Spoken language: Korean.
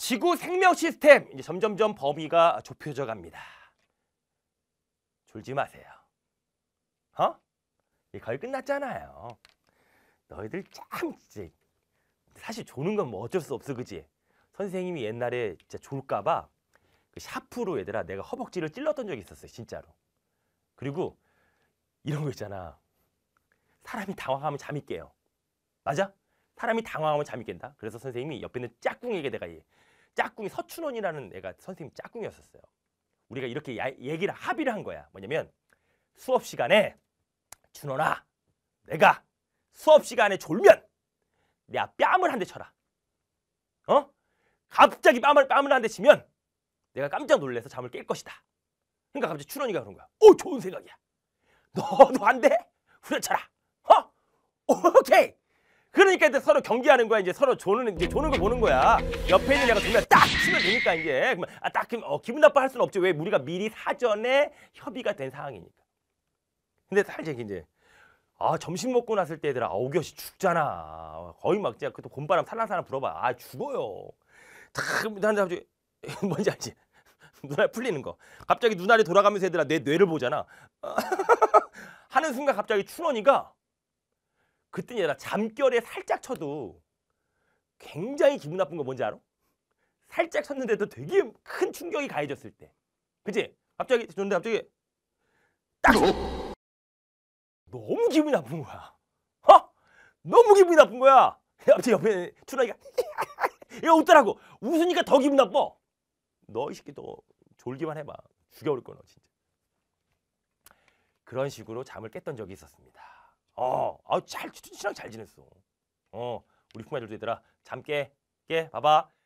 지구 생명 시스템 이제 점점점 범위가 좁혀져 갑니다. 졸지 마세요. 어? 거의 끝났잖아요. 너희들 참 진짜 사실 조는 건 뭐 어쩔 수 없어 그지? 선생님이 옛날에 진짜 졸까 봐그 샤프로 얘들아 내가 허벅지를 찔렀던 적이 있었어요 진짜로. 그리고 이런 거 있잖아. 사람이 당황하면 잠이 깨요. 맞아? 사람이 당황하면 잠이 깬다. 그래서 선생님이 옆에 있는 짝꿍에게 내가 짝꿍이 서춘원이라는 애가 선생님 짝꿍이었었어요. 우리가 이렇게 야, 얘기를 합의를 한 거야. 뭐냐면 수업 시간에 준원아 내가 수업 시간에 졸면 내가 뺨을 한 대 쳐라. 어? 갑자기 뺨을 뺨을 한 대 치면 내가 깜짝 놀래서 잠을 깰 것이다. 그러니까 갑자기 춘원이가 그런 거야. 오 좋은 생각이야. 너도 안 돼? 후려쳐라. 어? 오케이. 그러니까 이제 서로 경기하는 거야. 이제 서로 조는 이제 조는 거 보는 거야. 옆에 있는 애가 정말 딱 치면 되니까 이제 그러면 아, 딱 어, 기분 나빠 할 수는 없지. 왜 우리가 미리 사전에 협의가 된 상황이니까. 근데 살짝 이제 아 점심 먹고 났을 때 얘들아 오교시 죽잖아. 거의 막 진짜 그때 곰바람 살랑살랑 불어봐. 아 죽어요. 다난 갑자기 뭔지 알지? 눈알 풀리는 거. 갑자기 눈알이 돌아가면서 얘들아 내 뇌를 보잖아. 하는 순간 갑자기 춘원이가 그뿐이 아니라 잠결에 살짝 쳐도 굉장히 기분 나쁜 거 뭔지 알아? 살짝 쳤는데도 되게 큰 충격이 가해졌을 때. 그치? 갑자기 쳤는데 갑자기 딱 너무 기분이 나쁜 거야. 어? 너무 기분이 나쁜 거야. 갑자기 옆에 투나이가 이거 웃더라고. 웃으니까 더 기분 나빠. 너 이 새끼 너 졸기만 해봐. 죽여올 거 너 진짜. 그런 식으로 잠을 깼던 적이 있었습니다. 어, 아잘 추춘 랑잘 지냈어. 어, 우리 품아들도 얘들아 잠 깨, 깨, 봐봐.